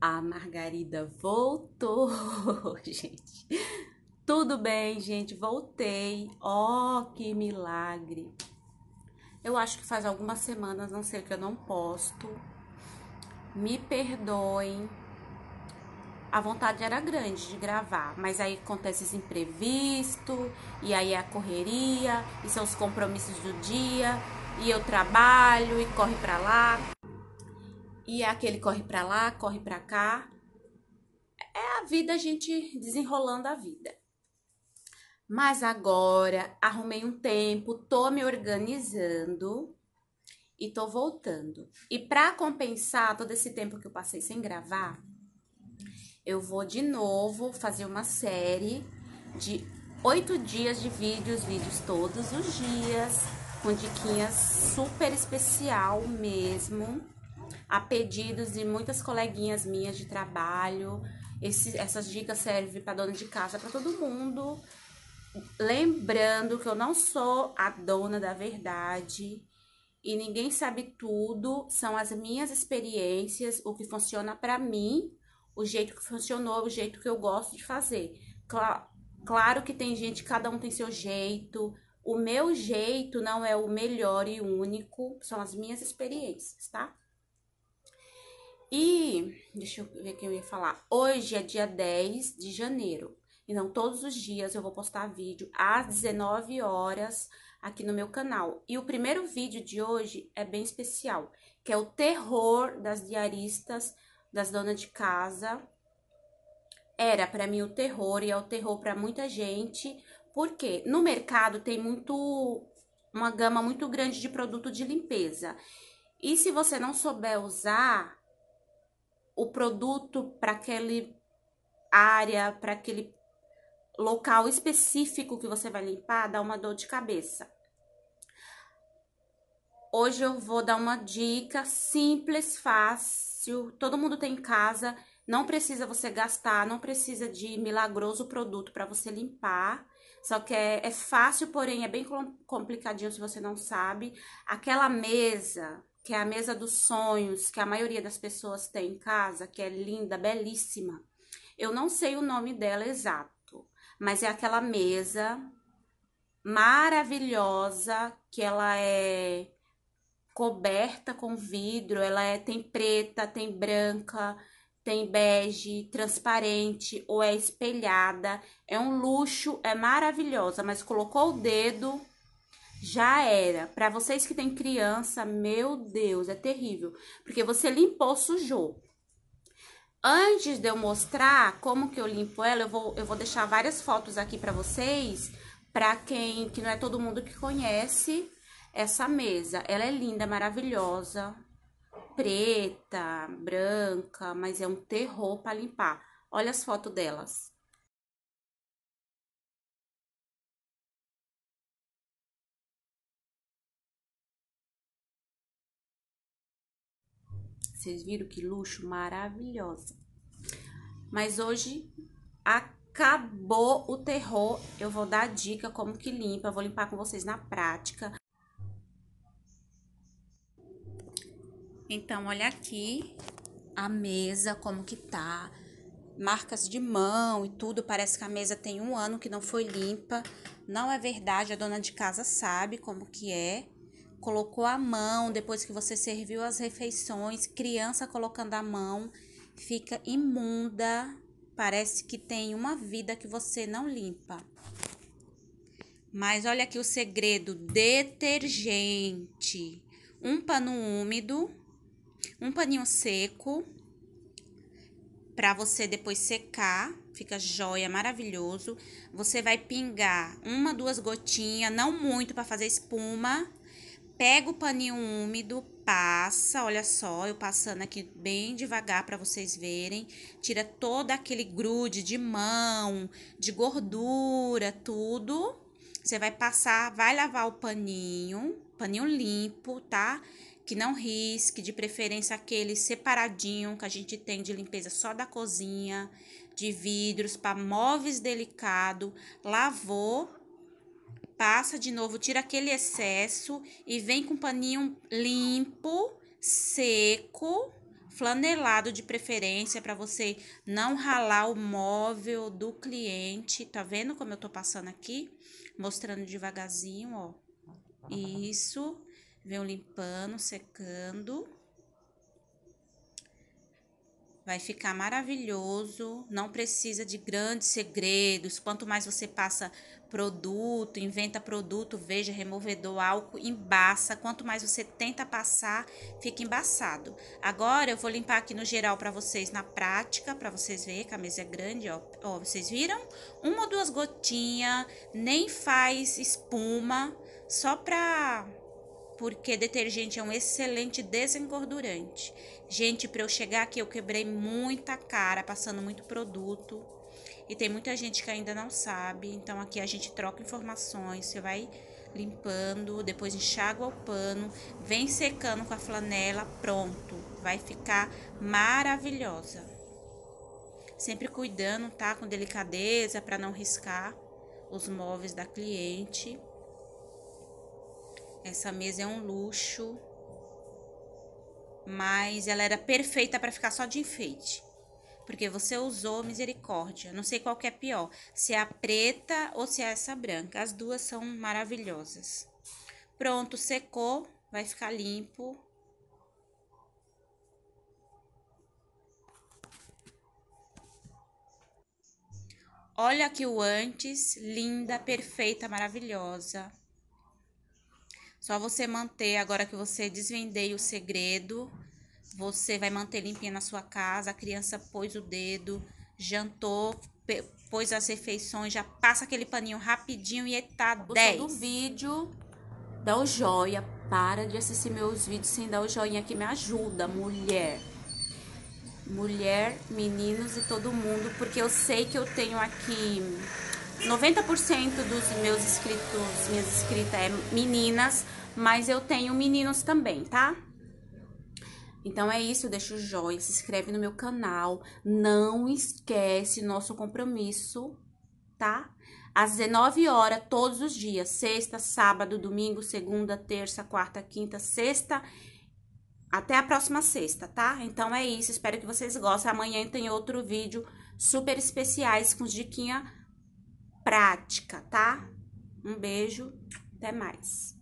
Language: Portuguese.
A Margarida voltou, gente. Tudo bem, gente, voltei. Oh, que milagre. Eu acho que faz algumas semanas, não sei, que eu não posto. Me perdoem. A vontade era grande de gravar, mas aí acontece esse imprevisto, e aí é a correria, e são os compromissos do dia, e eu trabalho, e corre pra lá, e é aquele corre para lá, corre para cá. É a vida, a gente desenrolando a vida. Mas agora arrumei um tempo, tô me organizando e tô voltando. E para compensar todo esse tempo que eu passei sem gravar, eu vou de novo fazer uma série de oito dias de vídeos, vídeos todos os dias, com diquinhas super especial mesmo a pedidos de muitas coleguinhas minhas de trabalho. Esse, essas dicas servem para dona de casa, para todo mundo. Lembrando que eu não sou a dona da verdade e ninguém sabe tudo, são as minhas experiências, o que funciona para mim, o jeito que funcionou, o jeito que eu gosto de fazer. Claro, claro que tem gente, cada um tem seu jeito. O meu jeito não é o melhor e único, são as minhas experiências, tá? E, deixa eu ver o que eu ia falar. Hoje é dia 10 de janeiro. Então, todos os dias eu vou postar vídeo às 19 horas aqui no meu canal. E o primeiro vídeo de hoje é bem especial, que é o terror das diaristas, das donas de casa. Era para mim o terror e é o terror para muita gente, porque no mercado tem muito uma gama muito grande de produto de limpeza. E se você não souber usar, o produto para aquele área, para aquele local específico que você vai limpar, dá uma dor de cabeça. Hoje eu vou dar uma dica simples, fácil, todo mundo tem em casa, não precisa você gastar, não precisa de milagroso produto para você limpar. Só que é, é fácil, porém é bem complicadinho se você não sabe. Aquela mesa que é a mesa dos sonhos que a maioria das pessoas tem em casa, que é linda, belíssima. Eu não sei o nome dela exato, mas é aquela mesa maravilhosa que ela é coberta com vidro, ela é tem preta, tem branca, tem bege, transparente ou é espelhada. É um luxo, é maravilhosa, mas colocou o dedo já era. Para vocês que têm criança, meu Deus, é terrível, porque você limpou, sujou. Antes de eu mostrar como que eu limpo ela, eu vou, eu vou deixar várias fotos aqui para vocês, para quem que não é todo mundo que conhece essa mesa. Ela é linda, maravilhosa, preta, branca, mas é um terror para limpar. Olha as fotos delas. Vocês viram que luxo maravilhosa. Mas hoje acabou o terror. Eu vou dar dica como que limpa. Vou limpar com vocês na prática. Então, olha aqui a mesa, como que tá. Marcas de mão e tudo. Parece que a mesa tem um ano que não foi limpa. Não é verdade, a dona de casa sabe como que é colocou a mão depois que você serviu as refeições, criança colocando a mão, fica imunda, parece que tem uma vida que você não limpa. Mas olha aqui o segredo: detergente. Um pano úmido, um paninho seco, para você depois secar, fica joia, maravilhoso. Você vai pingar uma, duas gotinhas, não muito para fazer espuma Pega o paninho úmido, passa, olha só, eu passando aqui bem devagar para vocês verem. Tira todo aquele grude de mão, de gordura, tudo. Você vai passar, vai lavar o paninho, paninho limpo, tá? Que não risque, de preferência aquele separadinho que a gente tem de limpeza só da cozinha, de vidros, para móveis delicado. Lavou, passa de novo, tira aquele excesso e vem com paninho limpo, seco, flanelado de preferência para você não ralar o móvel do cliente. Tá vendo como eu tô passando aqui? Mostrando devagarzinho, ó. Isso. vem limpando, secando. Vai ficar maravilhoso, não precisa de grandes segredos. Quanto mais você passa produto, inventa produto, veja removedor, álcool, embaça. Quanto mais você tenta passar, fica embaçado. Agora eu vou limpar aqui no geral para vocês na prática, para vocês verem que a mesa é grande, ó. ó. Vocês viram? Uma ou duas gotinhas, nem faz espuma, só para porque detergente é um excelente desengordurante. Gente, para eu chegar aqui eu quebrei muita cara passando muito produto e tem muita gente que ainda não sabe. Então aqui a gente troca informações, você vai limpando, depois enxágua o pano, vem secando com a flanela, pronto. Vai ficar maravilhosa. Sempre cuidando, tá, com delicadeza para não riscar os móveis da cliente. Essa mesa é um luxo, mas ela era perfeita para ficar só de enfeite. Porque você usou misericórdia. Não sei qual que é pior, se é a preta ou se é essa branca. As duas são maravilhosas. Pronto, secou, vai ficar limpo. Olha aqui o antes, linda, perfeita, maravilhosa. Só você manter, agora que você desvendei o segredo, você vai manter limpinha na sua casa. A criança pôs o dedo, jantou, pôs as refeições, já passa aquele paninho rapidinho e tá Gostou 10. do vídeo? Dá o um joia. Para de assistir meus vídeos sem dar o um joinha que me ajuda, mulher. Mulher, meninos e todo mundo, porque eu sei que eu tenho aqui 90% dos meus inscritos, minhas inscritas é meninas, mas eu tenho meninos também, tá? Então é isso, deixa o joinha, se inscreve no meu canal, não esquece nosso compromisso, tá? Às 19 horas todos os dias, sexta, sábado, domingo, segunda, terça, quarta, quinta, sexta, até a próxima sexta, tá? Então é isso, espero que vocês gostem. Amanhã tem outro vídeo super especiais com diquinha prática, tá? Um beijo, até mais.